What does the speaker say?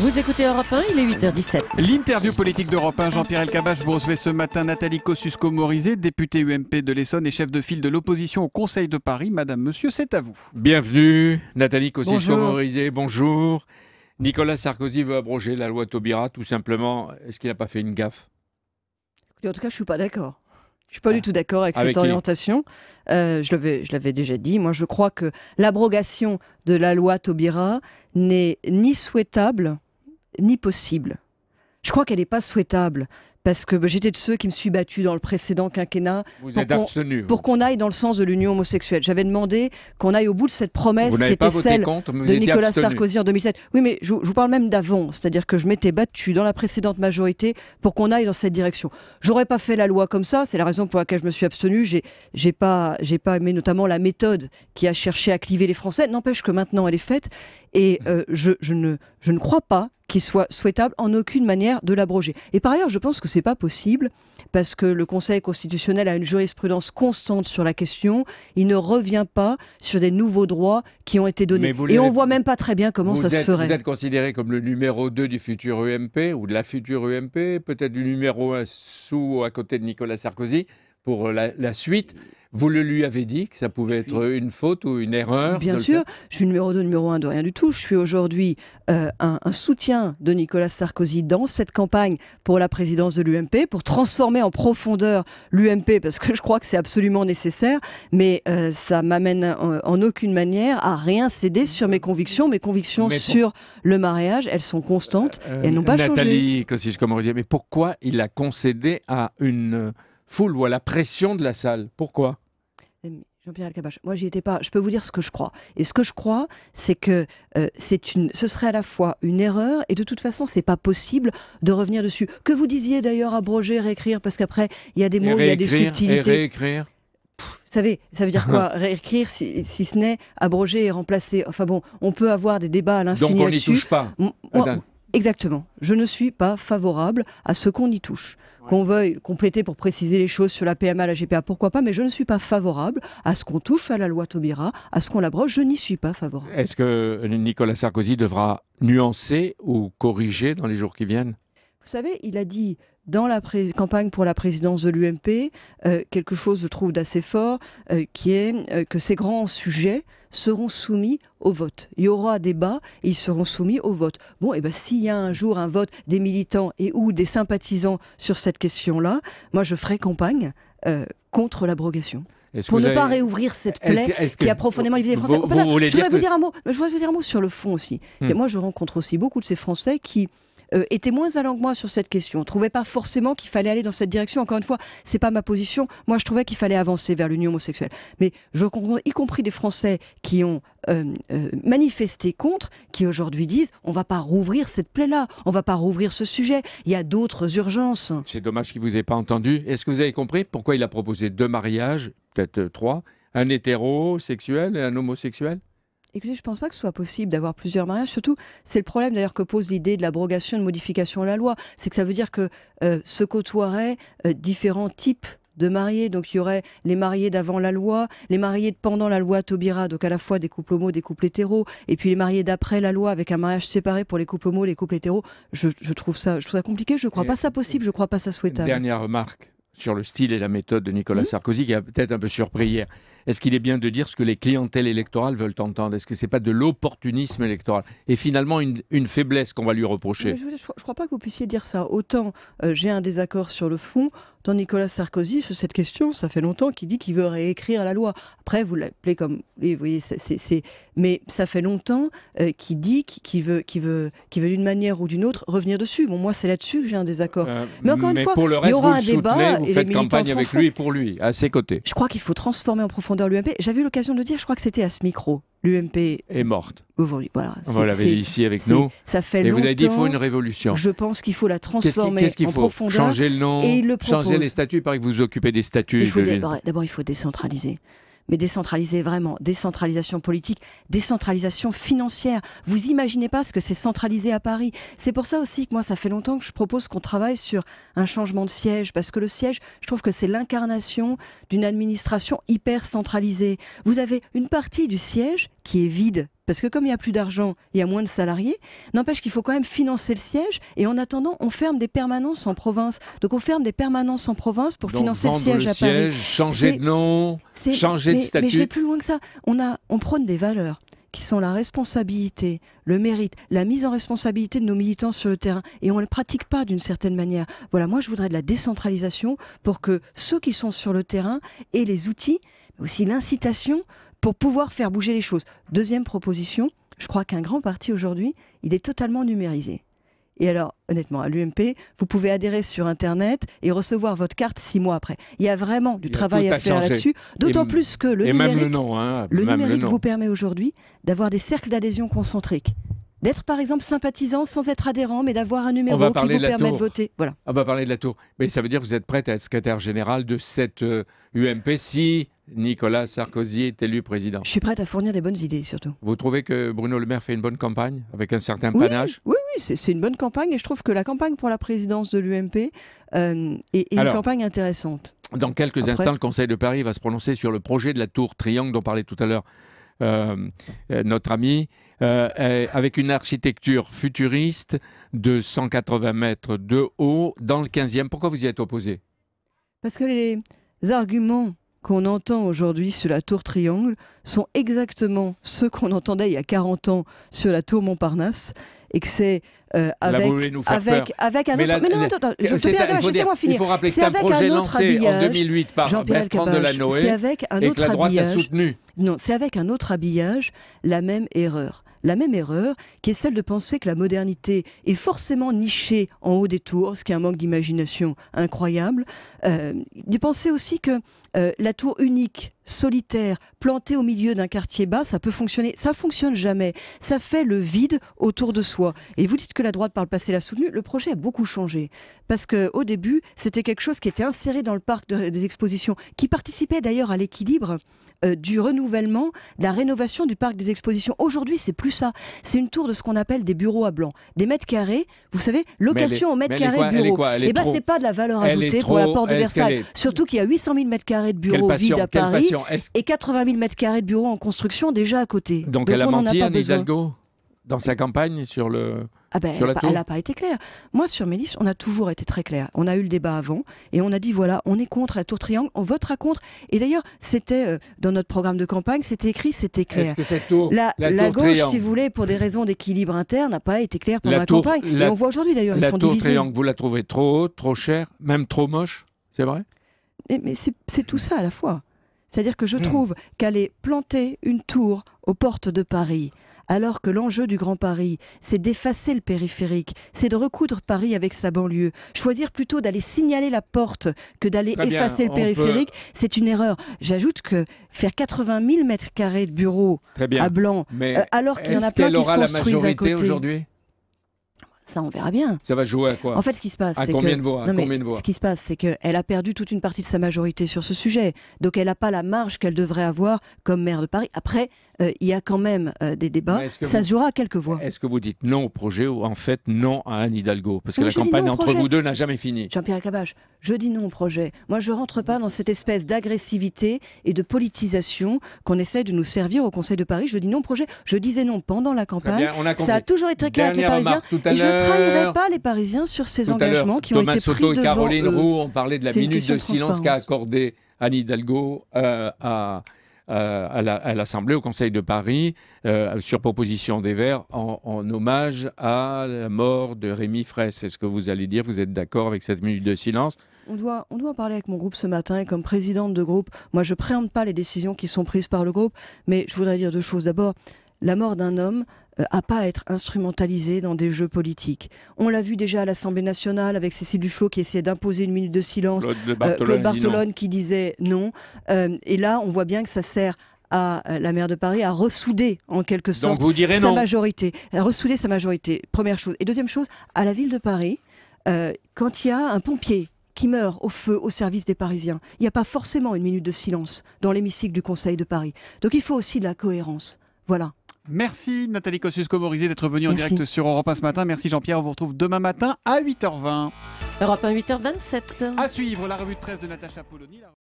Vous écoutez Europe 1, il est 8h17. L'interview politique d'Europe 1, Jean-Pierre Elkabach, vous recevez ce matin Nathalie Kosciusko-Morizet, députée UMP de l'Essonne et chef de file de l'opposition au Conseil de Paris. Madame, monsieur, c'est à vous. Bienvenue, Nathalie Kosciusko-Morizet, bonjour. Nicolas Sarkozy veut abroger la loi Taubira, tout simplement. Est-ce qu'il n'a pas fait une gaffe En tout cas, je ne suis pas d'accord. Je suis pas ah. du tout d'accord avec, cette orientation. Euh, je l'avais déjà dit. Moi, je crois que l'abrogation de la loi Taubira n'est ni souhaitable ni possible. Je crois qu'elle n'est pas souhaitable parce que bah, j'étais de ceux qui me suis battu dans le précédent quinquennat pour qu'on aille dans le sens de l'union homosexuelle. J'avais demandé qu'on aille au bout de cette promesse qui était celle de Nicolas Sarkozy en 2007. Oui, mais je, vous parle même d'avant, c'est-à-dire que je m'étais battu dans la précédente majorité pour qu'on aille dans cette direction. J'aurais pas fait la loi comme ça, c'est la raison pour laquelle je me suis abstenu. J'ai pas, pas aimé notamment la méthode qui a cherché à cliver les Français. N'empêche que maintenant elle est faite et euh, je ne crois pas qu'il soit souhaitable en aucune manière de l'abroger. Et par ailleurs, je pense que ce n'est pas possible parce que le Conseil constitutionnel a une jurisprudence constante sur la question. Il ne revient pas sur des nouveaux droits qui ont été donnés. Et on voit même pas très bien comment ça se ferait. Vous êtes considéré comme le numéro 2 du futur UMP e ou de la future UMP, e peut-être du numéro 1 sous à côté de Nicolas Sarkozy pour euh, la, suite. Vous le lui avez dit, que ça pouvait être une faute ou une erreur Bien sûr, je suis numéro 2, numéro 1 de rien du tout. Je suis aujourd'hui euh, un, soutien de Nicolas Sarkozy dans cette campagne pour la présidence de l'UMP, pour transformer en profondeur l'UMP, parce que je crois que c'est absolument nécessaire, mais euh, ça m'amène en, aucune manière à rien céder sur mes convictions. Mes convictions sur le mariage, elles sont constantes, et elles n'ont pas changé. Nathalie, si je mais pourquoi il a concédé à une foule ou à la pression de la salle. Pourquoi Jean-Pierre Alcabache, moi j'y étais pas. Je peux vous dire ce que je crois. Et ce que je crois, c'est que euh, c'est une, ce serait à la fois une erreur et de toute façon c'est pas possible de revenir dessus. Que vous disiez d'ailleurs abroger, réécrire, parce qu'après il y a des mots, il y a des subtilités. Et réécrire. vous savez, ça veut dire quoi Réécrire, si, ce n'est abroger et remplacer. Enfin bon, on peut avoir des débats à l'infini. Donc on n'y touche pas. Exactement. Je ne suis pas favorable à ce qu'on y touche. Qu'on veuille compléter pour préciser les choses sur la PMA, la GPA, pourquoi pas, mais je ne suis pas favorable à ce qu'on touche à la loi Taubira, à ce qu'on broche, je n'y suis pas favorable. Est-ce que euh, Nicolas Sarkozy devra nuancer ou corriger dans les jours qui viennent Vous savez, il a dit dans la campagne pour la présidence de l'UMP euh, quelque chose, je trouve, d'assez fort, euh, qui est euh, que ces grands sujets seront soumis au vote. Il y aura débat et ils seront soumis au vote. Bon, et eh ben s'il y a un jour un vote des militants et ou des sympathisants sur cette question-là, moi je ferai campagne contre l'abrogation pour ne pas réouvrir cette plaie qui a profondément divisé les Français. je voudrais vous dire un mot. Je dire un mot sur le fond aussi. Hmm. Et Moi, je rencontre aussi beaucoup de ces Français qui était euh, étaient moins allant que moi sur cette question. ne trouvait pas forcément qu'il fallait aller dans cette direction. Encore une fois, ce n'est pas ma position. Moi, je trouvais qu'il fallait avancer vers l'union homosexuelle. Mais je comprends, y compris des Français qui ont euh, euh, manifesté contre, qui aujourd'hui disent on va pas rouvrir cette plaie-là, on va pas rouvrir ce sujet. Il y a d'autres urgences. C'est dommage qu'il vous ait pas entendu. Est-ce que vous avez compris pourquoi il a proposé deux mariages, peut-être trois? un hétérosexuel et un homosexuel Écoutez, je ne pense pas que ce soit possible d'avoir plusieurs mariages. Surtout, c'est le problème d'ailleurs que pose l'idée de l'abrogation, de modification de la loi. C'est que ça veut dire que euh, se côtoieraient euh, différents types de mariés. Donc il y aurait les mariés d'avant la loi, les mariés de pendant la loi Taubira, donc à la fois des couples homo, des couples hétéros, et puis les mariés d'après la loi avec un mariage séparé pour les couples homo, les couples hétéros. Je, trouve ça, je trouve ça compliqué. Je ne crois pas ça possible. Je ne crois pas ça souhaitable. Dernière remarque sur le style et la méthode de Nicolas mmh. Sarkozy qui a peut-être un peu surpris hier. Est-ce qu'il est bien de dire ce que les clientèles électorales veulent entendre Est-ce que ce n'est pas de l'opportunisme électoral Et finalement, une, faiblesse qu'on va lui reprocher. je ne crois pas que vous puissiez dire ça. Autant euh, j'ai un désaccord sur le fond, Nicolas Sarkozy, sur cette question, ça fait longtemps qu'il dit qu'il veut réécrire la loi. Après, vous l'appelez comme... vous voyez, Mais ça fait longtemps euh, qu'il dit qu'il veut, qu'il veut, qu'il veut d'une manière ou d'une autre revenir dessus. Bon, moi, c'est là-dessus que j'ai un désaccord. Euh, mais encore une fois, il y aura un débat. Vous et faites campagne avec lui et pour lui, à ses côtés. Je crois qu'il faut transformer en profondeur l'UMP. J'avais eu l'occasion de dire, je crois que c'était à ce micro. L'UMP est morte. voilà. Vous l'avez ici avec nous. Ça fait Et vous avez dit qu'il faut une révolution. Je pense qu'il faut la transformer en faut Changer le nom, changer les statuts. Il paraît que vous occupez des statuts. Bah, d'abord, il faut décentraliser mais décentraliser vraiment, décentralisation politique, décentralisation financière. Vous imaginez pas ce que c'est centralisé à Paris. C'est pour ça aussi que moi, ça fait longtemps que je propose qu'on travaille sur un changement de siège, parce que le siège, je trouve que c'est l'incarnation d'une administration hyper centralisée. Vous avez une partie du siège qui est vide, parce que comme il y a plus d'argent, il y a moins de salariés, n'empêche qu'il faut quand même financer le siège, et en attendant, on ferme des permanences en province. Donc on ferme des permanences en province pour financer le siège à Paris. Changer de nom, changer de statut. Mais je vais plus loin que ça. On, a, on prône des valeurs qui sont la responsabilité, le mérite, la mise en responsabilité de nos militants sur le terrain. Et on ne le pratique pas d'une certaine manière. Voilà, moi je voudrais de la décentralisation pour que ceux qui sont sur le terrain aient les outils, mais aussi l'incitation pour pouvoir faire bouger les choses. Deuxième proposition, je crois qu'un grand parti aujourd'hui, il est totalement numérisé. Et alors, honnêtement, à l'UMP, vous pouvez adhérer sur Internet et recevoir votre carte six mois après. Il y a vraiment du travail à faire là-dessus. D'autant plus que le numérique, le, numérique hein, vous permet aujourd'hui d'avoir des cercles d'adhésion concentriques. D'être par exemple sympathisant sans être adhérent, mais d'avoir un numéro qui vous permet de voter. Voilà. On va parler de la tour. Mais ça veut dire que vous êtes prête à être secrétaire général de cette UMP euh, si Nicolas Sarkozy est élu président. Je suis prête à fournir des bonnes idées, surtout. Vous trouvez que Bruno Le Maire fait une bonne campagne, avec un certain panache Oui, oui, c'est une bonne campagne, et je trouve que la campagne pour la présidence de l'UMP euh, est, une campagne intéressante. Dans quelques instants, le Conseil de Paris va se prononcer sur le projet de la tour triangle dont parlait tout à l'heure euh, euh, notre ami, avec une architecture futuriste de 180 mètres de haut dans le 15e. Pourquoi vous y êtes opposé Parce que les arguments qu'on entend aujourd'hui sur la tour Triangle sont exactement ceux qu'on entendait il y a 40 ans sur la tour Montparnasse et que c'est euh, avec, avec, un autre. mais non, euh, attends, je te moi finir. Il faut rappeler que c'est un projet lancé en 2008 par c'est avec un autre habillage. Non, c'est avec un autre habillage la même erreur. La même erreur qui est celle de penser que la modernité est forcément nichée en haut des tours, ce qui est un manque d'imagination incroyable. Euh, de penser aussi que euh, la tour unique, solitaire, plantée au milieu d'un quartier bas, ça peut fonctionner. Ça fonctionne jamais. Ça fait le vide autour de soi. Et vous dites que la droite, par le passé, l'a soutenue. Le projet a beaucoup changé. Parce qu'au début, c'était quelque chose qui était inséré dans le parc des expositions, qui participait d'ailleurs à l'équilibre euh, du renouvellement, de la rénovation du parc des expositions. Aujourd'hui, c'est plus ça. C'est une tour de ce qu'on appelle des bureaux à blanc, des mètres carrés. Vous savez, location au mètre carré bureau. Et bien, eh ben, c'est pas de la valeur ajoutée pour la porte de Versailles. Surtout qu'il y a 800 000 mètres carrés de bureaux vides à Paris et 80 000 mètres carrés de bureaux en construction déjà à côté. Donc, elle a menti, à dans sa campagne sur le. Ah ben, elle n'a pas, été claire. Moi, sur Mélis, on a toujours été très clair. On a eu le débat avant et on a dit voilà, on est contre la tour triangle, on votera contre. Et d'ailleurs, c'était euh, dans notre programme de campagne, c'était écrit, c'était clair. Que tour, la, gauche, si vous voulez, pour des raisons d'équilibre interne, n'a pas été claire pendant la, campagne. et on voit aujourd'hui d'ailleurs, ils sont divisés. La tour triangle, vous la trouvez trop haute, trop chère, même trop moche, c'est vrai mais, c'est tout ça à la fois. C'est-à-dire que je hmm. trouve qu'aller planter une tour aux portes de Paris, alors que l'enjeu du Grand Paris, c'est d'effacer le périphérique, c'est de recoudre Paris avec sa banlieue, choisir plutôt d'aller signaler la porte que d'aller effacer le périphérique, c'est une erreur. J'ajoute que faire 80 000 mètres carrés de bureaux à blanc, euh, alors qu'il y en a plein qui se construisent à côté. aujourd'hui ça on verra bien. Ça va jouer à quoi En fait, ce qui se passe, c'est combien de voix Ce qui se passe, c'est qu'elle a perdu toute une partie de sa majorité sur ce sujet. Donc elle n'a pas la marge qu'elle devrait avoir comme maire de Paris. Après, euh, il y a quand même euh, des débats. Ça se jouera à quelques voix. Est-ce que vous dites non au projet ou en fait non à Anne Hidalgo Parce que la campagne entre vous deux n'a jamais fini. Jean-Pierre Cabache, je dis non au projet. Moi, je rentre pas dans cette espèce d'agressivité et de politisation qu'on essaie de nous servir au Conseil de Paris. Je dis non au projet. Je disais non pendant la campagne. ça a toujours été très clair avec les Parisiens. Euh, ne pas les Parisiens sur ces engagements qui ont été Soto pris et Caroline euh, Roux, ont parlé de la minute de silence qu'a accordée Anne Hidalgo euh, à, à l'Assemblée, au Conseil de Paris, sur proposition des Verts, en, hommage à la mort de Rémi Fraisse. Est-ce que vous allez dire, vous êtes d'accord avec cette minute de silence on doit, on doit en parler avec mon groupe ce matin et comme présidente de groupe, moi je préhende pas les décisions qui sont prises par le groupe, mais je voudrais dire deux choses. D'abord, la mort d'un homme, euh, à pas être instrumentalisé dans des jeux politiques. On l'a vu déjà à l'Assemblée nationale avec Cécile Duflot qui essayait d'imposer une minute de silence, Claude euh, Bartolone, qui disait non. Euh, et là, on voit bien que ça sert à la maire de Paris à ressouder en quelque sorte sa majorité, ressouder sa majorité, première chose. Et deuxième chose, à la ville de Paris, quand il y a un pompier qui meurt au feu au service des Parisiens, il n'y a pas forcément une minute de silence dans l'hémicycle du Conseil de Paris. Donc il faut aussi de la cohérence. Voilà. Merci Nathalie Kosciusko-Morizet d'être venue en direct sur Europe 1 ce matin. Merci Jean-Pierre, on vous retrouve demain matin à 8h20. Europe 1 8h27. À suivre la revue de presse de Natacha Polony.